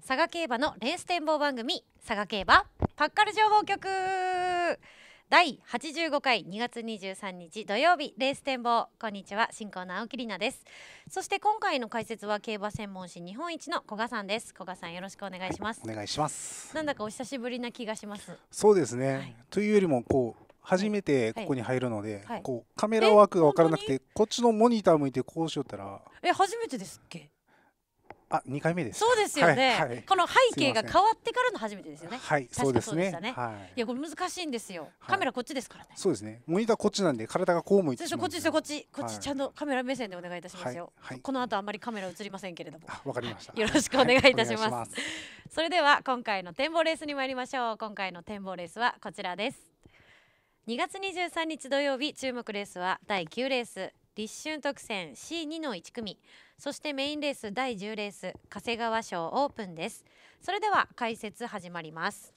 佐賀競馬のレース展望番組佐賀競馬パッカル情報局第85回2月23日土曜日レース展望こんにちは進行の青木里奈ですそして今回の解説は競馬専門誌日本一の古賀さんです古賀さんよろしくお願いしますお願いしますなんだかお久しぶりな気がしますそうですね、はい、というよりもこう初めてここに入るので、はいはい、こうカメラワークが分からなくてこっちのモニター向いてこうしよったらえ初めてですっけあ、二回目です。そうですよね、はいはい、この背景が変わってからの初めてですよね。はい、そうですね。ねはい、いや、これ難しいんですよ。カメラこっちですからね。そうですね。モニターこっちなんで、体がこう向いて。こっちですよ、こっち、こっち、ちゃんとカメラ目線でお願いいたしますよ。この後、あんまりカメラ映りませんけれども。わかりました。よろしくお願いいたします。それでは、今回の展望レースに参りましょう。今回の展望レースはこちらです。2月23日土曜日注目レースは第9レース立春特選 C2 の1組そしてメインレース第10レース加瀬川賞オープンですそれでは解説始まります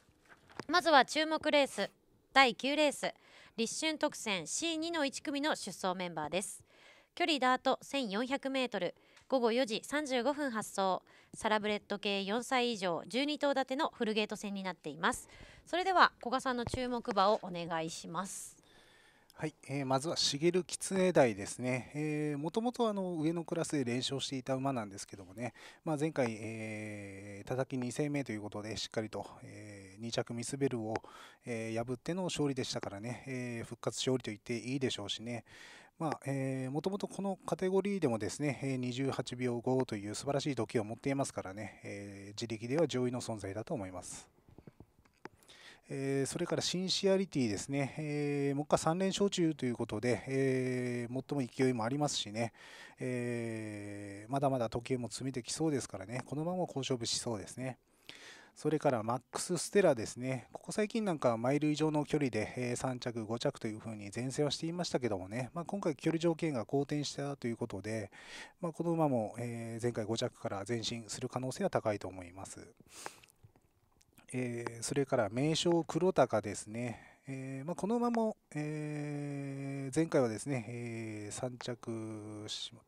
まずは注目レース第9レース立春特選 C2 の1組の出走メンバーです距離ダート 1400m 午後4時35分発送サラブレッド系4歳以上12頭立てのフルゲート戦になっていますそれでは古賀さんの注目馬をお願いしますはい、えー、まずは茂る狐台ですね、もともとあの上のクラスで連勝していた馬なんですけどもね、まあ、前回、えー、叩き2戦目ということで、しっかりと、えー、2着ミスベルを、えー、破っての勝利でしたからね、えー、復活勝利と言っていいでしょうしね。もともとこのカテゴリーでもですね、28秒5という素晴らしい時を持っていますからね、えー、自力では上位の存在だと思います。えー、それからシンシアリティですね、えー、もう一回3連勝中ということで、えー、最も勢いもありますしね、えー、まだまだ時計も詰めてきそうですからね、このまま好勝負しそうですね。それからマックス・ステラですね、ここ最近なんかマイル以上の距離で、え3着、5着というふうに前線はしていましたけどもね、まあ、今回距離条件が好転したということで、まあ、この馬も、え前回5着から前進する可能性は高いと思います。えー、それから名称黒鷹ですね、えー、まあ、この馬も、えー、前回はですね、え3着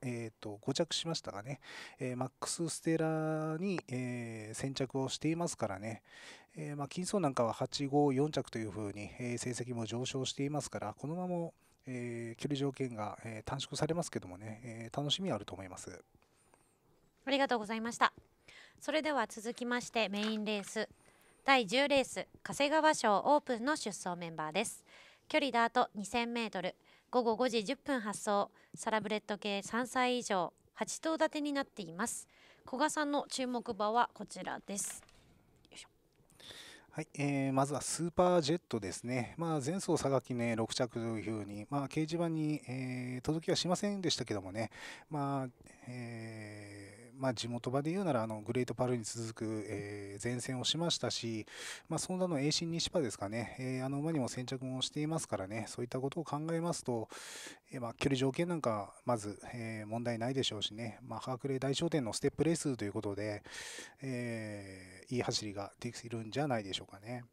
えーと、5着しましたがね、えマックス・ステラに、え先着をしていますからね、えまあ、金層なんかは8、5、4着というふうに、え成績も上昇していますから、この馬も、え距離条件が、え短縮されますけどもね、え楽しみはあると思います。ありがとうございました。それでは続きましてメインレース第10レース加瀬川賞オープンの出走メンバーです距離ダート 2000m 午後5時10分発送サラブレッド系3歳以上8頭立てになっています古賀さんの注目馬はこちらですはい、えー、まずはスーパージェットですね、まあ、前走差がきね6着というふうに、まあ、掲示板に、えー、届きはしませんでしたけどもね、まあえーまあ、地元場で言うならあのグレートパルに続く、えー、前線をしましたし、まあ、その他の栄新西場ですかね、えー、あの馬にも先着もしていますからね、そういったことを考えますと、えー、まあ、距離条件なんかまず、え問題ないでしょうしね、まあ、ハークレー大商店のステップレースということで、えいい走りができるんじゃないでしょうかね。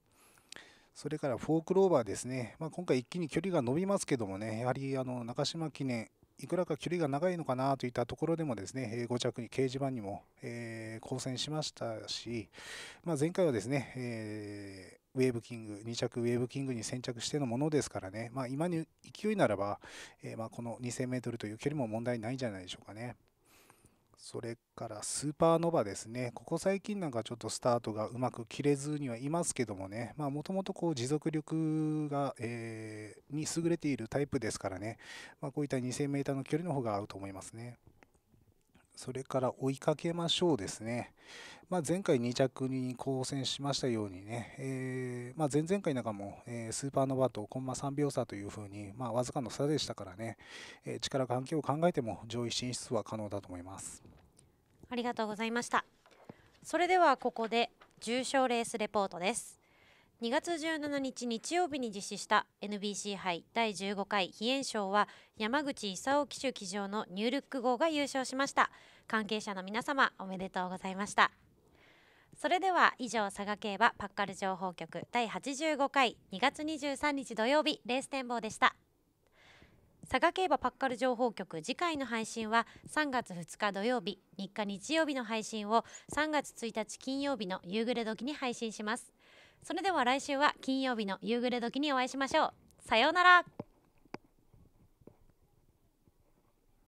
それからフォークローバーですね、まあ、今回一気に距離が伸びますけどもね、やはりあの中島記念、いくらか距離が長いのかなといったところでもですね、5着に掲示板にも、えー、戦しましたし、まあ、前回はですね、えー、ウェーブキング、2着ウェーブキングに先着してのものですからね、まあ、今に勢いならば、えー、まあ、この2000メートルという距離も問題ないんじゃないでしょうかね。それからスーパーノバですね。ここ最近なんかちょっとスタートがうまく切れずにはいますけどもね、まあもともとこう持続力が、えー、に優れているタイプですからね、まあ、こういった 2000m の距離の方が合うと思いますね。それから追いかけましょうですね。まあ、前回2着に交戦しましたようにね、えー、まあ、前々回なんかも、えー、スーパーノバとコンマ3秒差というふうに、まあ、わずかの差でしたからね、えー、力関係を考えても上位進出は可能だと思います。ありがとうございましたそれではここで重賞レースレポートです2月17日日曜日に実施した NBC 杯第15回非炎賞は山口勲騎手騎乗のニュールック号が優勝しました関係者の皆様おめでとうございましたそれでは以上佐賀競馬パッカル情報局第85回2月23日土曜日レース展望でした佐賀競馬パッカル情報局次回の配信は3月2日土曜日3日日曜日の配信を3月1日金曜日の夕暮れ時に配信しますそれでは来週は金曜日の夕暮れ時にお会いしましょうさようなら